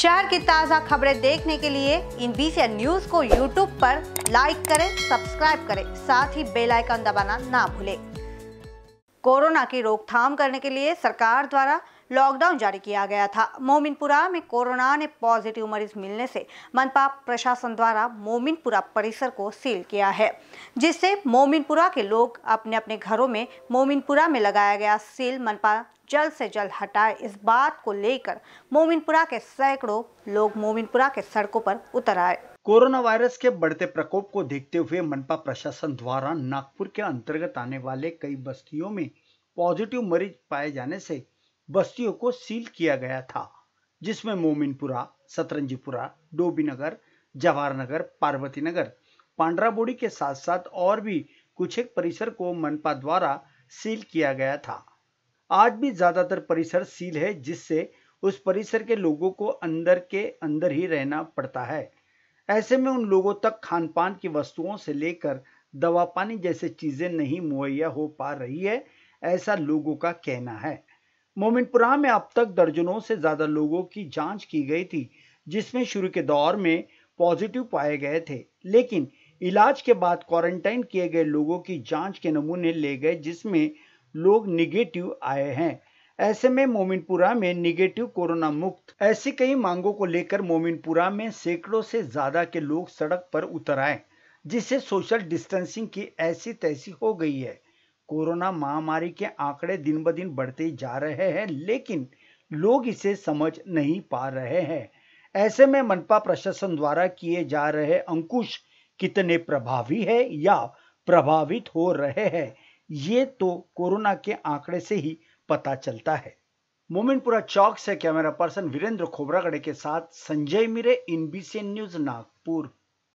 शहर की ताज़ा खबरें देखने के लिए इन बीसी न्यूज को यूट्यूब पर लाइक करें सब्सक्राइब करें साथ ही बेल आइकन दबाना ना भूलें कोरोना की रोकथाम करने के लिए सरकार द्वारा लॉकडाउन जारी किया गया था मोमिनपुरा में कोरोना ने पॉजिटिव मरीज मिलने से मनपा प्रशासन द्वारा मोमिनपुरा परिसर को सील किया है जिससे मोमिनपुरा के लोग अपने अपने घरों में मोमिनपुरा में लगाया गया सील मनपा जल्द से जल्द हटाए इस बात को लेकर मोमिनपुरा के सैकड़ों लोग मोमिनपुरा के सड़कों पर उतर आए कोरोना वायरस के बढ़ते प्रकोप को देखते हुए मनपा प्रशासन द्वारा नागपुर के अंतर्गत आने वाले कई बस्तियों में पॉजिटिव मरीज पाए जाने से बस्तियों को सील किया गया था जिसमें मोमिनपुरा सतरंजीपुरा डोबीनगर जवाहरनगर पार्वती नगर बोड़ी के साथ साथ और भी कुछ एक परिसर को मनपा द्वारा सील किया गया था आज भी ज़्यादातर परिसर सील है जिससे उस परिसर के लोगों को अंदर के अंदर ही रहना पड़ता है ऐसे में उन लोगों तक खान पान की वस्तुओं से लेकर दवा पानी जैसे चीज़ें नहीं मुहैया हो पा रही है ऐसा लोगों का कहना है मोमिनपुरा में अब तक दर्जनों से ज़्यादा लोगों की जांच की गई थी जिसमें शुरू के दौर में पॉजिटिव पाए गए थे लेकिन इलाज के बाद क्वारंटाइन किए गए लोगों की जांच के नमूने ले गए जिसमें लोग निगेटिव आए हैं ऐसे में मोमिनपुरा में निगेटिव कोरोना मुक्त ऐसी कई मांगों को लेकर मोमिनपुरा में सैकड़ों से ज्यादा के लोग सड़क पर उतर आए जिससे सोशल डिस्टेंसिंग की ऐसी तैसी हो गई है कोरोना महामारी के आंकड़े दिन ब दिन बढ़ते जा रहे हैं लेकिन लोग इसे समझ नहीं पा रहे हैं ऐसे में मनपा प्रशासन द्वारा किए जा रहे अंकुश कितने प्रभावी है या प्रभावित हो रहे हैं ये तो कोरोना के आंकड़े से ही पता चलता है मोमिनपुरा चौक से कैमरा पर्सन वीरेंद्र खोबरागड़े के साथ संजय मिरे इन न्यूज नागपुर